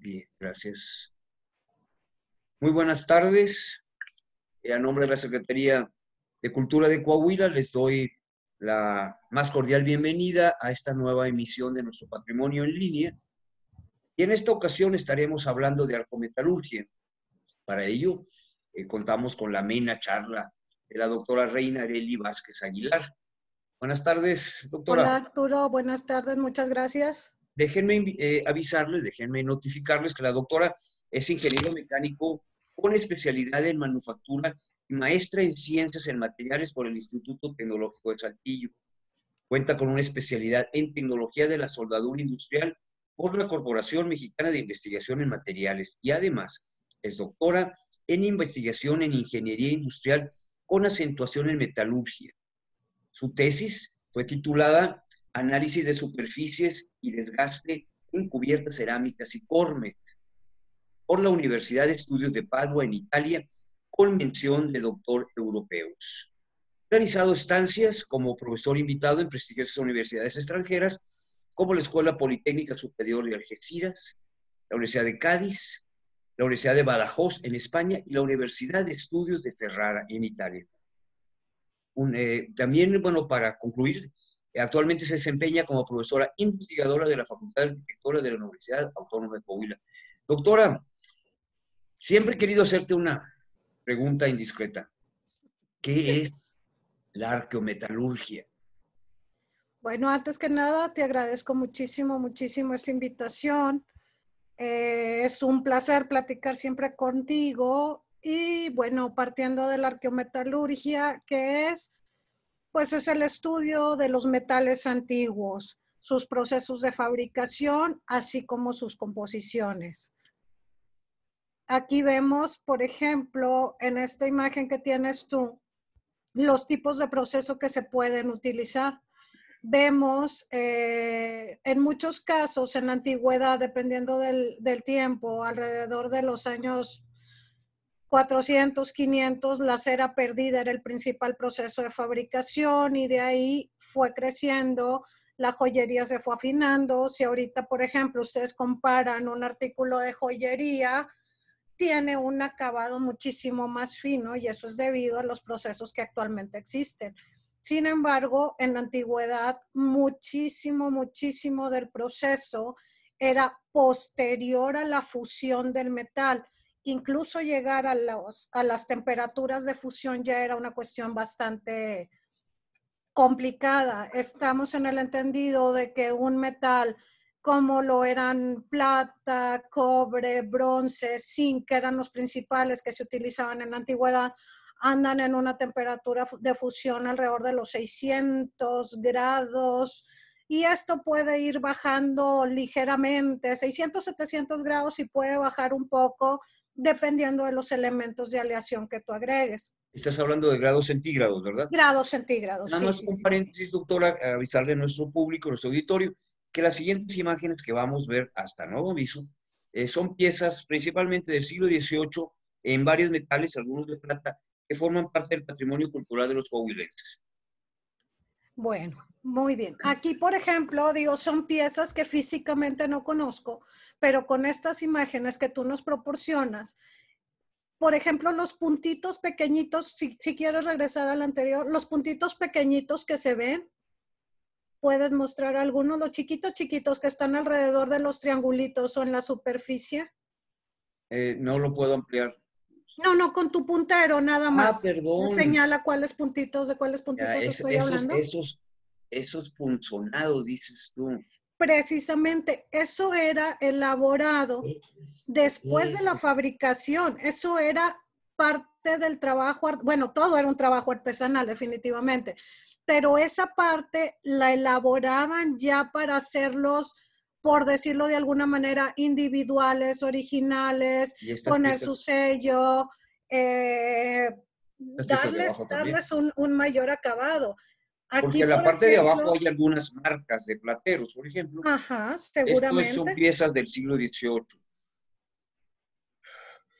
Bien, gracias. Muy buenas tardes. A nombre de la Secretaría de Cultura de Coahuila les doy la más cordial bienvenida a esta nueva emisión de nuestro patrimonio en línea. Y en esta ocasión estaremos hablando de arcometalurgia. Para ello, eh, contamos con la amena charla de la doctora Reina Areli Vázquez Aguilar. Buenas tardes, doctora. Hola, Arturo. Buenas tardes. Muchas gracias déjenme eh, avisarles, déjenme notificarles que la doctora es ingeniero mecánico con especialidad en manufactura y maestra en ciencias en materiales por el Instituto Tecnológico de Saltillo. Cuenta con una especialidad en tecnología de la soldadura industrial por la Corporación Mexicana de Investigación en Materiales y además es doctora en investigación en ingeniería industrial con acentuación en metalurgia. Su tesis fue titulada análisis de superficies y desgaste en cubiertas cerámicas y cormet, por la Universidad de Estudios de Padua en Italia, con mención de doctor europeos. Realizado estancias como profesor invitado en prestigiosas universidades extranjeras, como la Escuela Politécnica Superior de Algeciras, la Universidad de Cádiz, la Universidad de Badajoz en España y la Universidad de Estudios de Ferrara en Italia. Eh, también, bueno, para concluir, Actualmente se desempeña como profesora investigadora de la Facultad de Arquitectura de la Universidad Autónoma de Coahuila. Doctora, siempre he querido hacerte una pregunta indiscreta. ¿Qué es la arqueometalurgia? Bueno, antes que nada, te agradezco muchísimo, muchísimo esa invitación. Eh, es un placer platicar siempre contigo. Y bueno, partiendo de la arqueometalurgia, ¿qué es pues es el estudio de los metales antiguos, sus procesos de fabricación, así como sus composiciones. Aquí vemos, por ejemplo, en esta imagen que tienes tú, los tipos de proceso que se pueden utilizar. Vemos eh, en muchos casos en la antigüedad, dependiendo del tiempo, alrededor de los años 400, 500, la cera perdida era el principal proceso de fabricación y de ahí fue creciendo, la joyería se fue afinando. Si ahorita, por ejemplo, ustedes comparan un artículo de joyería, tiene un acabado muchísimo más fino y eso es debido a los procesos que actualmente existen. Sin embargo, en la antigüedad, muchísimo, muchísimo del proceso era posterior a la fusión del metal incluso llegar a, a las temperaturas de fusión ya era una cuestión bastante complicada. Estamos en el entendido de que un metal como lo eran plata, cobre, bronce, zinc, que eran los principales que se utilizaban en la antigüedad, andan en una temperatura de fusión alrededor de los 600 grados y esto puede ir bajando ligeramente, 600, 700 grados y puede bajar un poco dependiendo de los elementos de aleación que tú agregues. Estás hablando de grados centígrados, ¿verdad? Grados centígrados. Nada sí, más un paréntesis, doctora, avisarle a nuestro público, a nuestro auditorio, que las siguientes imágenes que vamos a ver hasta nuevo aviso eh, son piezas principalmente del siglo XVIII en varios metales, algunos de plata, que forman parte del patrimonio cultural de los coahuilenses. Bueno, muy bien. Aquí, por ejemplo, digo, son piezas que físicamente no conozco, pero con estas imágenes que tú nos proporcionas, por ejemplo, los puntitos pequeñitos, si, quieres regresar al anterior, los puntitos pequeñitos que se ven, puedes mostrar algunos, los chiquitos, chiquitos que están alrededor de los triangulitos o en la superficie. Eh, no lo puedo ampliar. No, no, con tu puntero nada ah, más. Ah, perdón. Señala cuáles puntitos, de cuáles puntitos estoy hablando. Esos, esos punzonados, dices tú. Precisamente, eso era elaborado después de la fabricación. Eso era parte del trabajo, bueno, todo era un trabajo artesanal definitivamente, pero esa parte la elaboraban ya para hacerlos por decirlo de alguna manera, individuales, originales, poner su sello, eh, darles, un, mayor acabado. Aquí, Porque en la parte de abajo hay algunas marcas de plateros, por ejemplo. Ajá, seguramente. son piezas del siglo XVIII.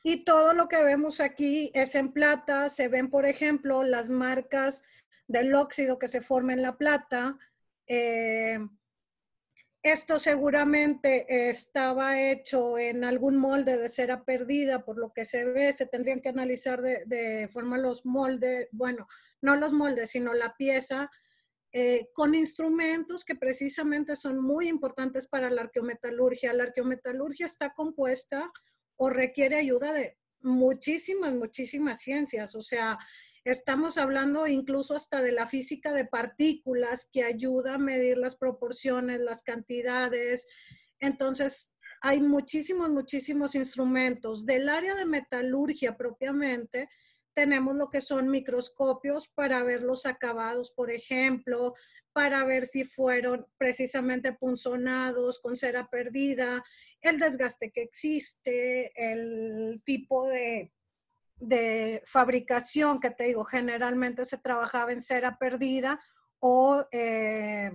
Y todo lo que vemos aquí es en plata. Se ven, por ejemplo, las marcas del óxido que se forma en la plata. Eh, esto seguramente estaba hecho en algún molde de cera perdida, por lo que se ve, se tendrían que analizar de, forma los moldes, bueno, no los moldes, sino la pieza, eh, con instrumentos que precisamente son muy importantes para la arqueometalurgia. La arqueometalurgia está compuesta o requiere ayuda de muchísimas, muchísimas ciencias, o sea, Estamos hablando incluso hasta de la física de partículas que ayuda a medir las proporciones, las cantidades. Entonces, hay muchísimos, muchísimos instrumentos. Del área de metalurgia propiamente, tenemos lo que son microscopios para ver los acabados, por ejemplo, para ver si fueron precisamente punzonados con cera perdida, el desgaste que existe, el tipo de de fabricación, que te digo, generalmente se trabajaba en cera perdida o, eh,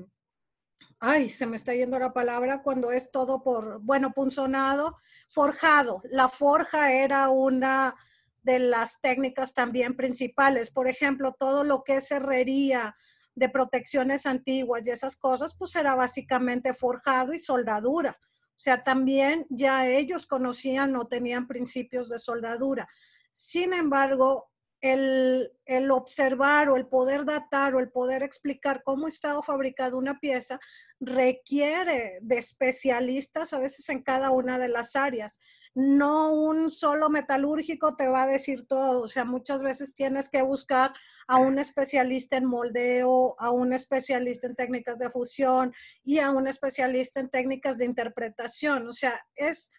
ay, se me está yendo la palabra, cuando es todo por, bueno, punzonado, forjado. La forja era una de las técnicas también principales. Por ejemplo, todo lo que es herrería de protecciones antiguas y esas cosas, pues era básicamente forjado y soldadura. O sea, también ya ellos conocían o tenían principios de soldadura. Sin embargo, el, observar o el poder datar o el poder explicar cómo ha estado fabricada una pieza requiere de especialistas a veces en cada una de las áreas. No un solo metalúrgico te va a decir todo, o sea, muchas veces tienes que buscar a un especialista en moldeo, a un especialista en técnicas de fusión y a un especialista en técnicas de interpretación, o sea, es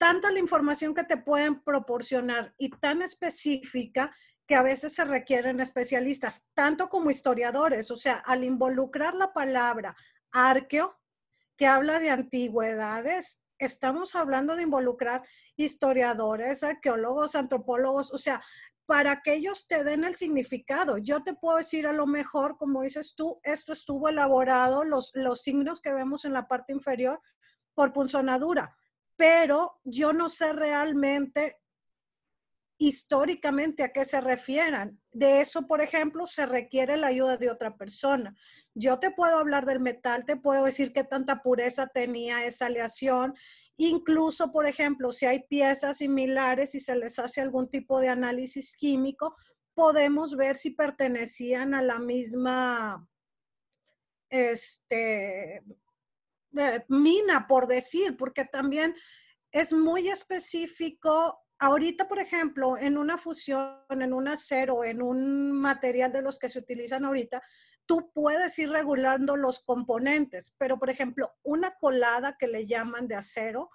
tanta la información que te pueden proporcionar y tan específica que a veces se requieren especialistas, tanto como historiadores, o sea, al involucrar la palabra arqueo, que habla de antigüedades, estamos hablando de involucrar historiadores, arqueólogos, antropólogos, o sea, para que ellos te den el significado. Yo te puedo decir a lo mejor, como dices tú, esto estuvo elaborado, los, los signos que vemos en la parte inferior por punzonadura, pero yo no sé realmente históricamente a qué se refieran. De eso, por ejemplo, se requiere la ayuda de otra persona. Yo te puedo hablar del metal, te puedo decir qué tanta pureza tenía esa aleación. Incluso, por ejemplo, si hay piezas similares y se les hace algún tipo de análisis químico, podemos ver si pertenecían a la misma este, eh, mina, por decir, porque también es muy específico. Ahorita, por ejemplo, en una fusión, en un acero, en un material de los que se utilizan ahorita, tú puedes ir regulando los componentes, pero por ejemplo, una colada que le llaman de acero,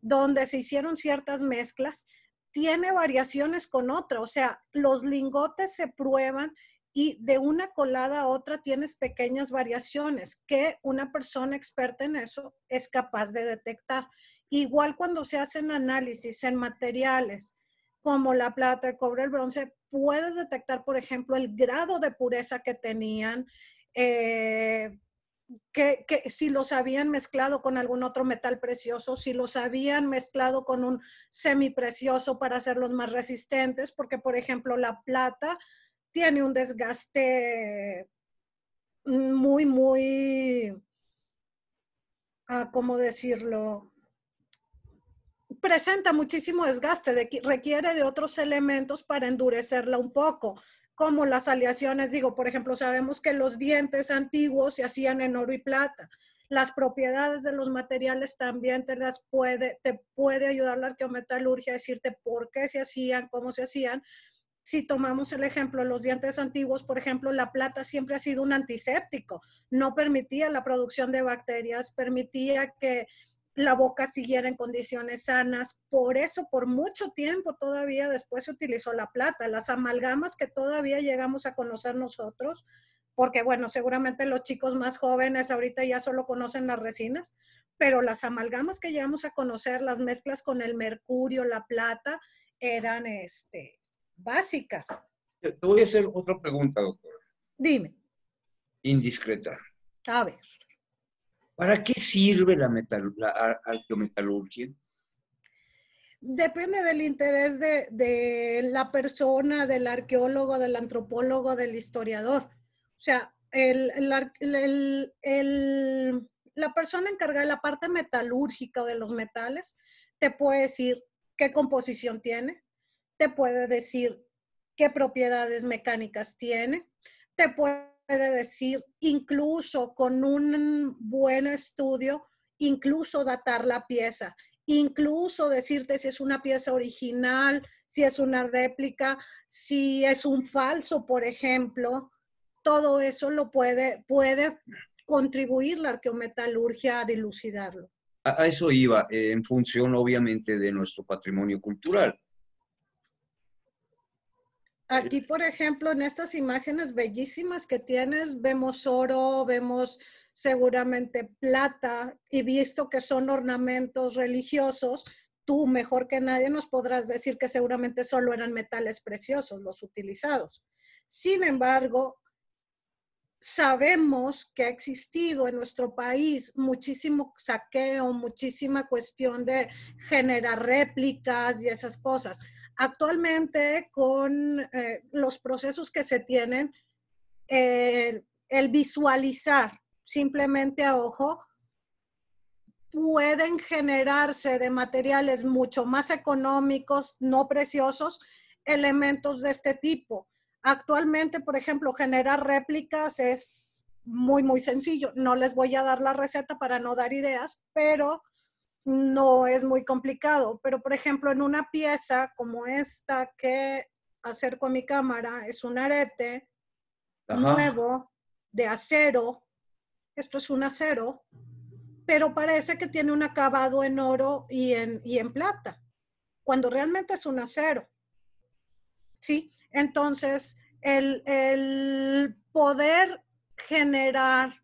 donde se hicieron ciertas mezclas, tiene variaciones con otra, o sea, los lingotes se prueban y de una colada a otra tienes pequeñas variaciones que una persona experta en eso es capaz de detectar. Igual cuando se hacen análisis en materiales como la plata, el cobre, el bronce, puedes detectar, por ejemplo, el grado de pureza que tenían, eh, que, que, si los habían mezclado con algún otro metal precioso, si los habían mezclado con un semiprecioso para hacerlos más resistentes, porque por ejemplo la plata tiene un desgaste muy, muy, ah, ¿cómo decirlo? Presenta muchísimo desgaste, requiere de otros elementos para endurecerla un poco, como las aleaciones, digo, por ejemplo, sabemos que los dientes antiguos se hacían en oro y plata. Las propiedades de los materiales también te las puede, te puede ayudar la arqueometalurgia a decirte por qué se hacían, cómo se hacían, si tomamos el ejemplo, los dientes antiguos, por ejemplo, la plata siempre ha sido un antiséptico, no permitía la producción de bacterias, permitía que la boca siguiera en condiciones sanas. Por eso, por mucho tiempo todavía después se utilizó la plata, las amalgamas que todavía llegamos a conocer nosotros, porque bueno, seguramente los chicos más jóvenes ahorita ya solo conocen las resinas, pero las amalgamas que llegamos a conocer, las mezclas con el mercurio, la plata, eran este, básicas. Te voy a hacer otra pregunta, doctora. Dime. Indiscreta. A ver. ¿Para qué sirve la, metal, arqueometalurgia? Depende del interés de, la persona, del arqueólogo, del antropólogo, del historiador. O sea, el, la persona encargada de la parte metalúrgica de los metales te puede decir qué composición tiene, te puede decir qué propiedades mecánicas tiene, te puede decir incluso con un buen estudio, incluso datar la pieza, incluso decirte si es una pieza original, si es una réplica, si es un falso, por ejemplo. Todo eso lo puede, puede contribuir la arqueometalurgia a dilucidarlo. A, eso iba, en función obviamente de nuestro patrimonio cultural. Aquí, por ejemplo, en estas imágenes bellísimas que tienes, vemos oro, vemos seguramente plata y visto que son ornamentos religiosos, tú mejor que nadie nos podrás decir que seguramente solo eran metales preciosos los utilizados. Sin embargo, sabemos que ha existido en nuestro país muchísimo saqueo, muchísima cuestión de generar réplicas y esas cosas. Actualmente, con eh, los procesos que se tienen, eh, el visualizar simplemente a ojo, pueden generarse de materiales mucho más económicos, no preciosos, elementos de este tipo. Actualmente, por ejemplo, generar réplicas es muy, muy sencillo. No les voy a dar la receta para no dar ideas, pero no es muy complicado, pero por ejemplo en una pieza como esta que acerco a mi cámara, es un arete nuevo de acero, esto es un acero, pero parece que tiene un acabado en oro y en, en plata, cuando realmente es un acero. ¿Sí? Entonces, el, el poder generar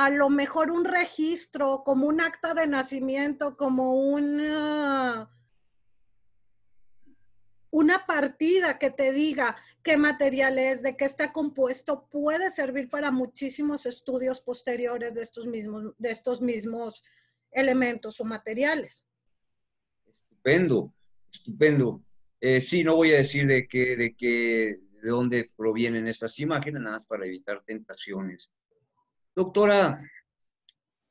a lo mejor un registro, como un acta de nacimiento, como una, una partida que te diga qué material es, de qué está compuesto, puede servir para muchísimos estudios posteriores de estos mismos, de estos mismos elementos o materiales. Estupendo, estupendo. Eh, sí, no voy a decir de de de dónde provienen estas imágenes, nada más para evitar tentaciones Doctora,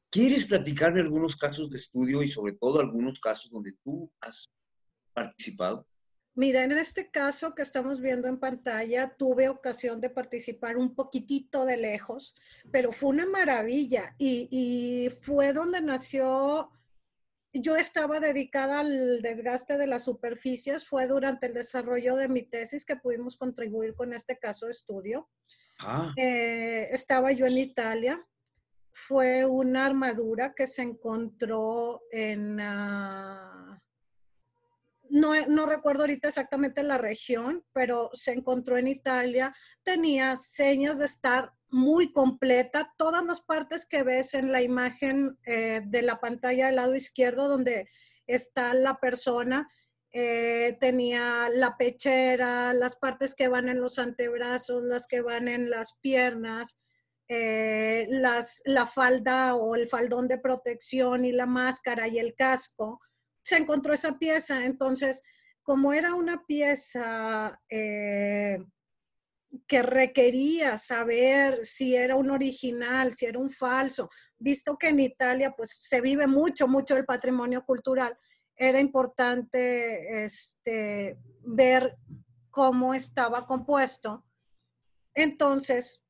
¿quieres platicarme algunos casos de estudio y sobre todo algunos casos donde tú has participado? Mira, en este caso que estamos viendo en pantalla, tuve ocasión de participar un poquitito de lejos, pero fue una maravilla y, fue donde nació yo estaba dedicada al desgaste de las superficies. Fue durante el desarrollo de mi tesis que pudimos contribuir con este caso de estudio. Ah. Eh, estaba yo en Italia. Fue una armadura que se encontró en, ah, eh, no, recuerdo ahorita exactamente la región, pero se encontró en Italia, tenía señas de estar muy completa, todas las partes que ves en la imagen eh, de la pantalla del lado izquierdo donde está la persona, eh, tenía la pechera, las partes que van en los antebrazos, las que van en las piernas, la falda o el faldón de protección y la máscara y el casco se encontró esa pieza. Entonces, como era una pieza eh, que requería saber si era un original, si era un falso, visto que en Italia pues se vive mucho, mucho el patrimonio cultural, era importante este, ver cómo estaba compuesto. Entonces,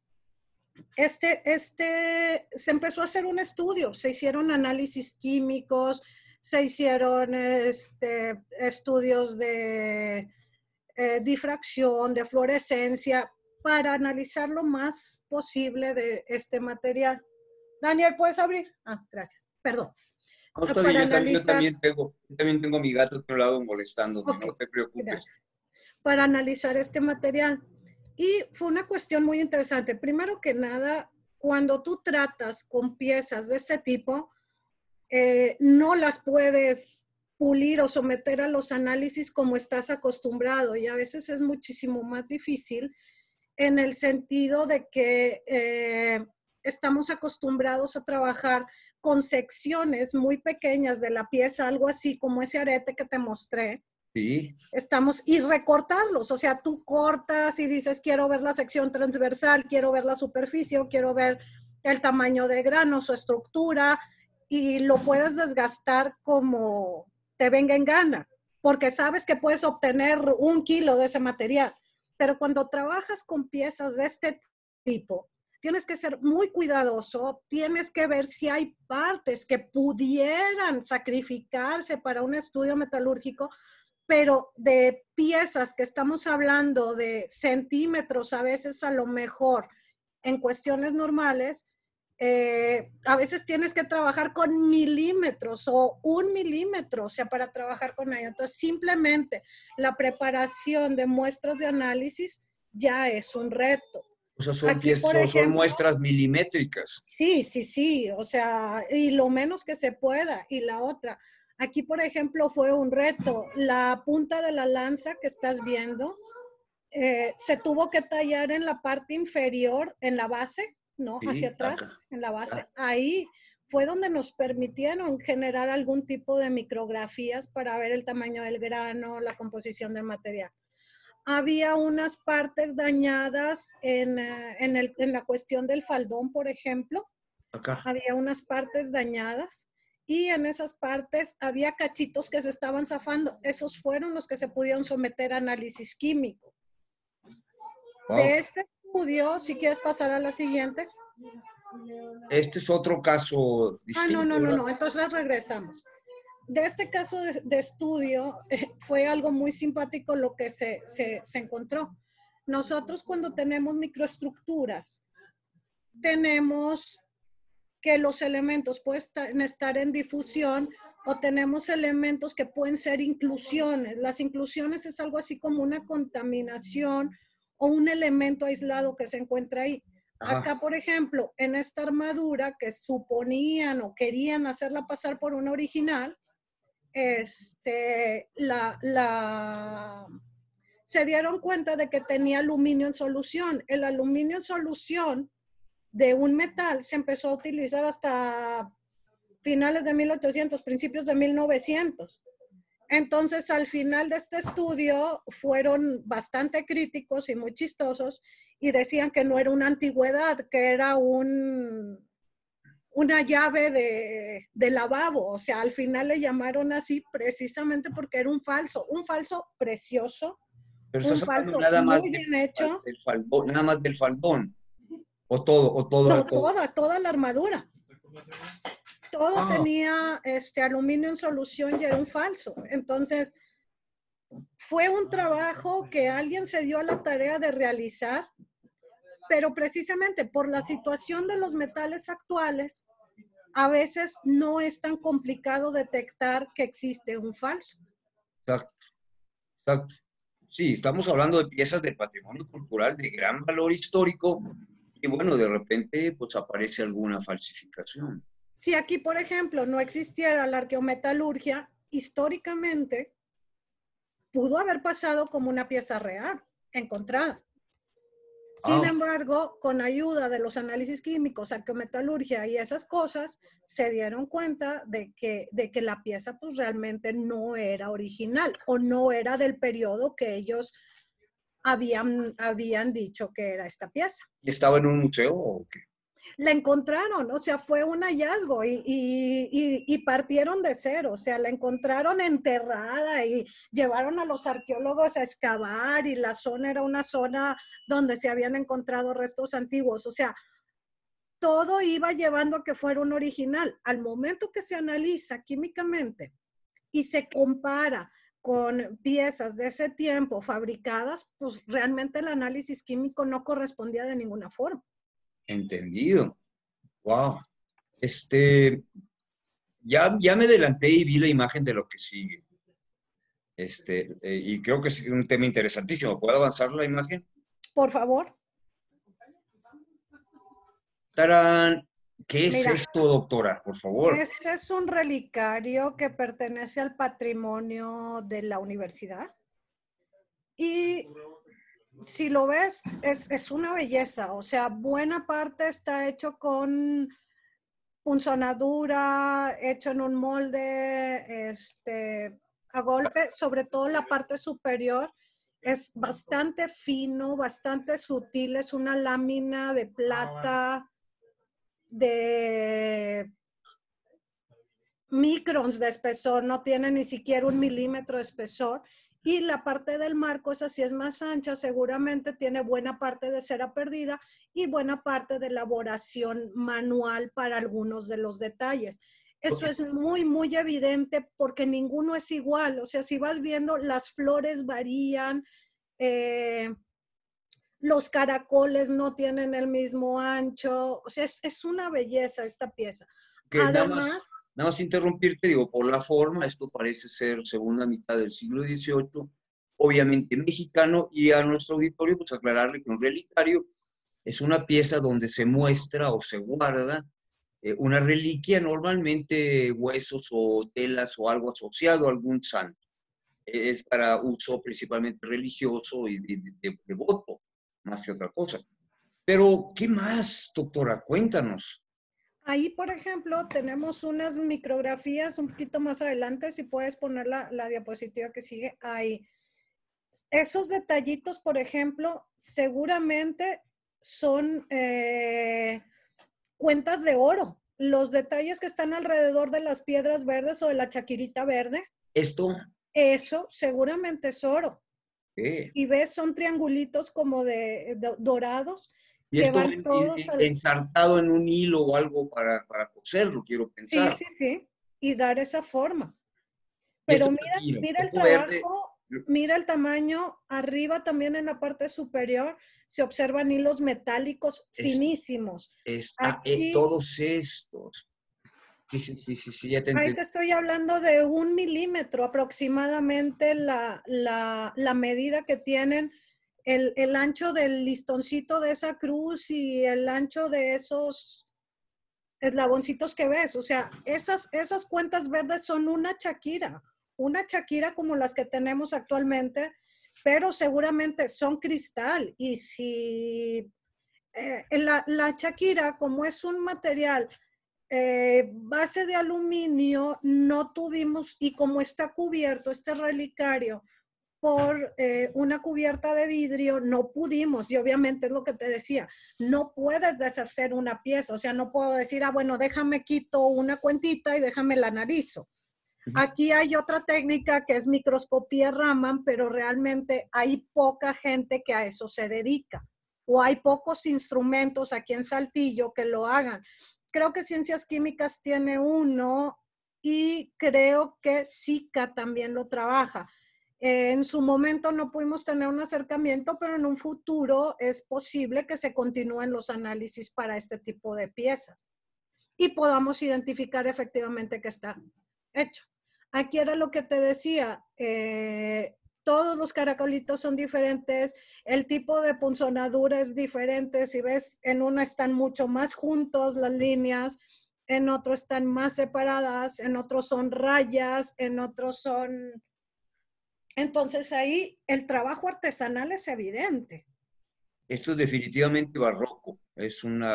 este, este, se empezó a hacer un estudio, se hicieron análisis químicos, se hicieron este, estudios de eh, difracción, de fluorescencia, para analizar lo más posible de este material. Daniel, ¿puedes abrir? Ah, gracias. Perdón. también tengo, mi gato que lo lado molestándome, no te preocupes. Para analizar este material. Y fue una cuestión muy interesante. Primero que nada, cuando tú tratas con piezas de este tipo, eh, no las puedes pulir o someter a los análisis como estás acostumbrado y a veces es muchísimo más difícil en el sentido de que eh, estamos acostumbrados a trabajar con secciones muy pequeñas de la pieza, algo así como ese arete que te mostré. Sí. Estamos, y recortarlos, o sea, tú cortas y dices, quiero ver la sección transversal, quiero ver la superficie, quiero ver el tamaño de grano, su estructura, y lo puedes desgastar como te venga en gana, porque sabes que puedes obtener un kilo de ese material. Pero cuando trabajas con piezas de este tipo, tienes que ser muy cuidadoso, tienes que ver si hay partes que pudieran sacrificarse para un estudio metalúrgico, pero de piezas que estamos hablando de centímetros, a veces a lo mejor en cuestiones normales, eh, a veces tienes que trabajar con milímetros o un milímetro, o sea, para trabajar con ello. Entonces, simplemente la preparación de muestras de análisis ya es un reto. O sea, son, muestras milimétricas. Sí, sí, sí, o sea, y lo menos que se pueda. Y la otra, Aquí, por ejemplo, fue un reto. La punta de la lanza que estás viendo eh, se tuvo que tallar en la parte inferior, en la base, ¿no? Hacia atrás, en la base. Ahí fue donde nos permitieron generar algún tipo de micrografías para ver el tamaño del grano, la composición del material. Había unas partes dañadas eh, en, la cuestión del faldón, por ejemplo. Acá. Había unas partes dañadas y en esas partes había cachitos que se estaban zafando. Esos fueron los que se pudieron someter a análisis químico. De este si quieres pasar a la siguiente. Este es otro caso. Ah, no, no, no, Entonces regresamos. De este caso de, estudio eh, fue algo muy simpático lo que se, se, se encontró. Nosotros cuando tenemos microestructuras, tenemos que los elementos pueden estar en difusión o tenemos elementos que pueden ser inclusiones. Las inclusiones es algo así como una contaminación o un elemento aislado que se encuentra ahí. Acá, por ejemplo, en esta armadura que suponían o querían hacerla pasar por una original, este, la, la, se dieron cuenta de que tenía aluminio en solución. El aluminio en solución de un metal se empezó a utilizar hasta finales de 1800, principios de 1900. Entonces, al final de este estudio fueron bastante críticos y muy chistosos y decían que no era una antigüedad, que era un, una llave de, lavabo. O sea, al final le llamaron así precisamente porque era un falso, un falso precioso. Pero un falso nada muy más bien hecho. nada más del faldón O todo, o todo. No, toda, toda la armadura todo ah. tenía este aluminio en solución y era un falso. Entonces, fue un ah, trabajo que alguien se dio a la tarea de realizar, pero precisamente por la situación de los metales actuales, a veces no es tan complicado detectar que existe un falso. Exacto, Sí, estamos hablando de piezas de patrimonio cultural de gran valor histórico y bueno, de repente pues aparece alguna falsificación. Si aquí, por ejemplo, no existiera la arqueometalurgia, históricamente pudo haber pasado como una pieza real, encontrada. Sin ah. embargo, con ayuda de los análisis químicos, arqueometalurgia y esas cosas, se dieron cuenta de que, de que la pieza pues realmente no era original o no era del periodo que ellos habían, habían dicho que era esta pieza. ¿Y estaba en un museo o qué? la encontraron, o sea, fue un hallazgo y, partieron de cero, o sea, la encontraron enterrada y llevaron a los arqueólogos a excavar y la zona era una zona donde se habían encontrado restos antiguos, o sea, todo iba llevando a que fuera un original. Al momento que se analiza químicamente y se compara con piezas de ese tiempo fabricadas, pues realmente el análisis químico no correspondía de ninguna forma. Entendido. Wow. Este, ya, ya me adelanté y vi la imagen de lo que sigue. Este, eh, y creo que es un tema interesantísimo. ¿Puedo avanzar la imagen? Por favor. ¡Tarán! ¿Qué es esto, doctora? Por favor. Este es un relicario que pertenece al patrimonio de la universidad y si lo ves, es, es, una belleza. O sea, buena parte está hecho con punzonadura, hecho en un molde, este, a golpe, sobre todo la parte superior. Es bastante fino, bastante sutil, es una lámina de plata de microns de espesor, no tiene ni siquiera un milímetro de espesor y la parte del marco, esa sí es más ancha, seguramente tiene buena parte de cera perdida y buena parte de elaboración manual para algunos de los detalles. Eso es muy, muy evidente porque ninguno es igual. O sea, si vas viendo, las flores varían, eh, los caracoles no tienen el mismo ancho. O sea, es, una belleza esta pieza. Además, Nada más interrumpirte, digo, por la forma, esto parece ser segunda mitad del siglo XVIII, obviamente mexicano, y a nuestro auditorio, pues aclararle que un relicario es una pieza donde se muestra o se guarda eh, una reliquia, normalmente huesos o telas o algo asociado a algún santo. Es para uso principalmente religioso y de, voto, más que otra cosa. Pero, ¿qué más, doctora? Cuéntanos. Ahí, por ejemplo, tenemos unas micrografías un poquito más adelante, si puedes poner la, diapositiva que sigue ahí. Esos detallitos, por ejemplo, seguramente son eh, cuentas de oro, los detalles que están alrededor de las piedras verdes o de la chaquirita verde. Esto. Eso seguramente es oro. Si ves, son triangulitos como de dorados y esto ensartado en un hilo o algo para, para coserlo, quiero pensar. Sí, sí, sí. Y dar esa forma. Pero mira, el trabajo, mira el tamaño. Arriba también en la parte superior se observan hilos metálicos finísimos. Está, eh, todos estos. Sí, sí, sí, ya Ahí te estoy hablando de un milímetro aproximadamente la, la medida que tienen el, ancho del listoncito de esa cruz y el ancho de esos eslaboncitos que ves. O sea, esas, cuentas verdes son una chaquira, una chaquira como las que tenemos actualmente, pero seguramente son cristal. Y si eh, la, la como es un material eh, base de aluminio, no tuvimos, y como está cubierto este relicario por eh, una cubierta de vidrio, no pudimos, y obviamente es lo que te decía, no puedes deshacer una pieza, o sea, no puedo decir, ah, bueno, déjame quito una cuentita y déjame la nariz. Aquí hay otra técnica que es microscopía Raman, pero realmente hay poca gente que a eso se dedica o hay pocos instrumentos aquí en Saltillo que lo hagan. Creo que Ciencias Químicas tiene uno y creo que SICA también lo trabaja en su momento no pudimos tener un acercamiento, pero en un futuro es posible que se continúen los análisis para este tipo de piezas y podamos identificar efectivamente que está hecho. Aquí era lo que te decía, eh, todos los caracolitos son diferentes, el tipo de punzonadura es diferente, si ves, en una están mucho más juntos las líneas, en otro están más separadas, en otros son rayas, en otros son entonces ahí el trabajo artesanal es evidente. Esto es definitivamente barroco, es un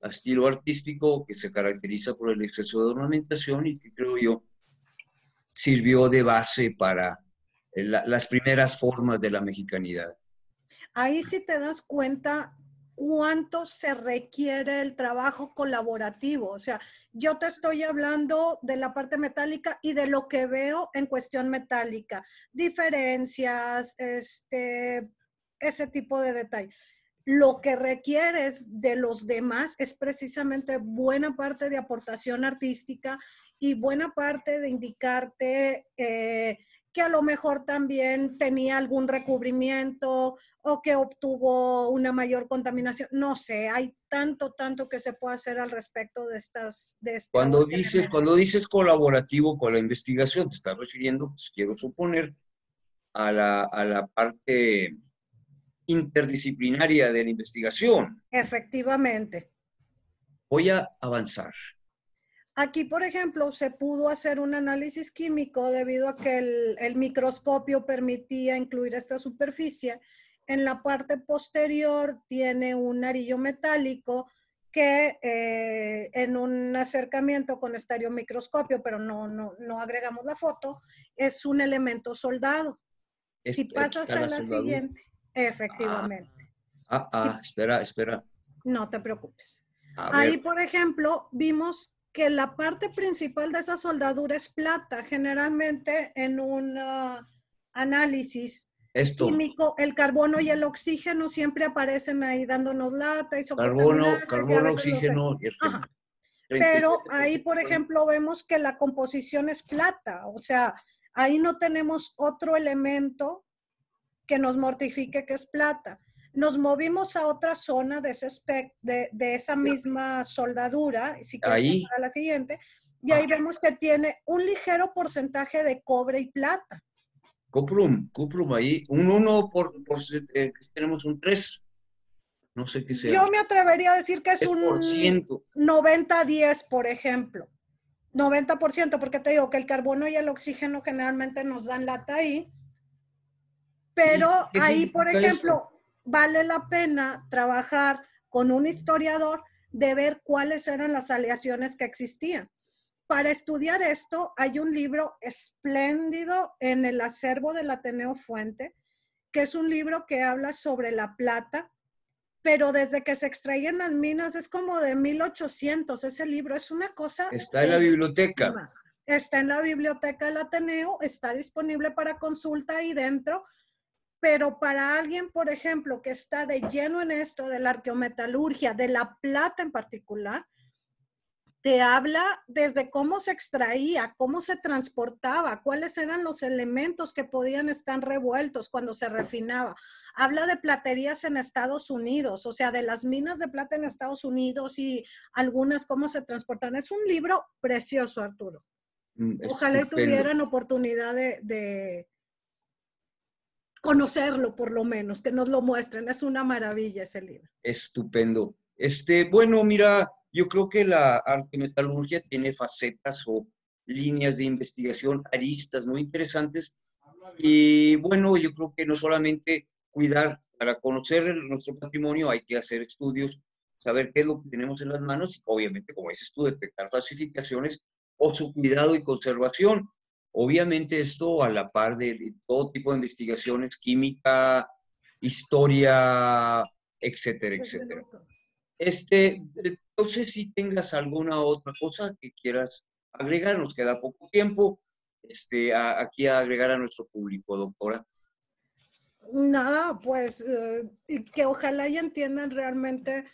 estilo artístico que se caracteriza por el exceso de ornamentación y que creo yo sirvió de base para las primeras formas de la mexicanidad. Ahí sí te das cuenta cuánto se requiere el trabajo colaborativo. O sea, yo te estoy hablando de la parte metálica y de lo que veo en cuestión metálica, diferencias, este, ese tipo de detalles. Lo que requieres de los demás es precisamente buena parte de aportación artística y buena parte de indicarte eh, que a lo mejor también tenía algún recubrimiento o que obtuvo una mayor contaminación. No sé, hay tanto, tanto que se puede hacer al respecto de estas... Este cuando, dices, cuando dices colaborativo con la investigación, te estás refiriendo, pues, quiero suponer, a la, a la parte interdisciplinaria de la investigación. Efectivamente. Voy a avanzar. Aquí, por ejemplo, se pudo hacer un análisis químico debido a que el, microscopio permitía incluir esta superficie. En la parte posterior tiene un arillo metálico que eh, en un acercamiento con estereomicroscopio, pero no, no, no agregamos la foto, es un elemento soldado. si pasas a la siguiente, efectivamente. Ah, ah, ah, espera, espera. No te preocupes. Ahí, por ejemplo, vimos que la parte principal de esa soldadura es plata. Generalmente en un ah, análisis químico, el carbono y el oxígeno siempre aparecen ahí dándonos lata. Y carbono, carbono, e- oxígeno Pero ahí, por ejemplo, vemos que la composición es plata, o sea, ahí no tenemos otro elemento que nos mortifique que es plata. Nos movimos a otra zona de, de, esa misma soldadura, si quieres a la siguiente, y ahí ah. vemos que tiene un ligero porcentaje de cobre y plata. Cuprum, cuprum ahí, un 1 por, eh, tenemos un 3. No sé qué sea. Yo me atrevería a decir que es un 90-10, por ejemplo. 90%, porque te digo que el carbono y el oxígeno generalmente nos dan lata ahí. Pero ahí, por ejemplo, vale la pena trabajar con un historiador de ver cuáles eran las aleaciones que existían. Para estudiar esto hay un libro espléndido en el acervo del Ateneo Fuente, que es un libro que habla sobre la plata, pero desde que se extraían las minas es como de 1800 ese libro, es una cosa... Está en la biblioteca. Está en la biblioteca del Ateneo, está disponible para consulta ahí dentro pero para alguien, por ejemplo, que está de lleno en esto de la arqueometalurgia, de la plata en particular, te habla desde cómo se extraía, cómo se transportaba, cuáles eran los elementos que podían estar revueltos cuando se refinaba. Habla de platerías en Estados Unidos, o sea, de las minas de plata en Estados Unidos y algunas cómo se transportan. Es un libro precioso, Arturo. Mm, Ojalá tuvieran oportunidad de, conocerlo por lo menos, que nos lo muestren. Es una maravilla ese libro. Estupendo. Este, bueno, mira, yo creo que la arte metalurgia tiene facetas o líneas de investigación, aristas muy interesantes. Y bueno, yo creo que no solamente cuidar, para conocer nuestro patrimonio hay que hacer estudios, saber qué es lo que tenemos en las manos y obviamente, como dices tú, detectar falsificaciones o su cuidado y conservación. Obviamente esto a la par de todo tipo de investigaciones, química, historia, etcétera, etcétera. Este, no sé si tengas alguna otra cosa que quieras agregar, nos queda poco tiempo este, aquí a agregar a nuestro público, doctora. Nada, pues eh, que ojalá ya entiendan realmente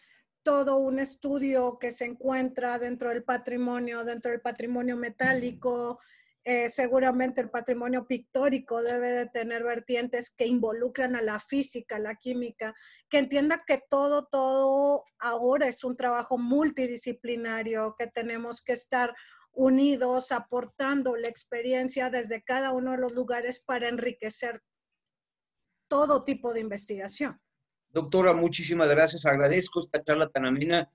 todo un estudio que se encuentra dentro del patrimonio, dentro del patrimonio metálico, eh, seguramente el patrimonio pictórico debe de tener vertientes que involucran a la física, la química, que entienda que todo, todo ahora es un trabajo multidisciplinario, que tenemos que estar unidos, aportando la experiencia desde cada uno de los lugares para enriquecer todo tipo de investigación. Doctora, muchísimas gracias. Agradezco esta charla tan amena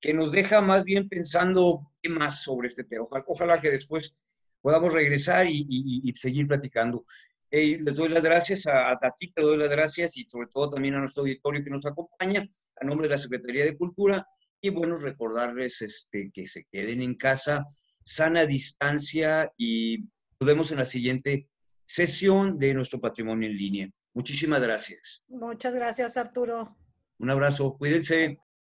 que nos deja más bien pensando más sobre este tema. ojalá que después podamos regresar y, seguir platicando. les doy las gracias a, Tati, doy las gracias y sobre todo también a nuestro auditorio que nos acompaña, a nombre de la Secretaría de Cultura. Y bueno, recordarles este, que se queden en casa, sana distancia y nos vemos en la siguiente sesión de nuestro patrimonio en línea. Muchísimas gracias. Muchas gracias, Arturo. Un abrazo, cuídense.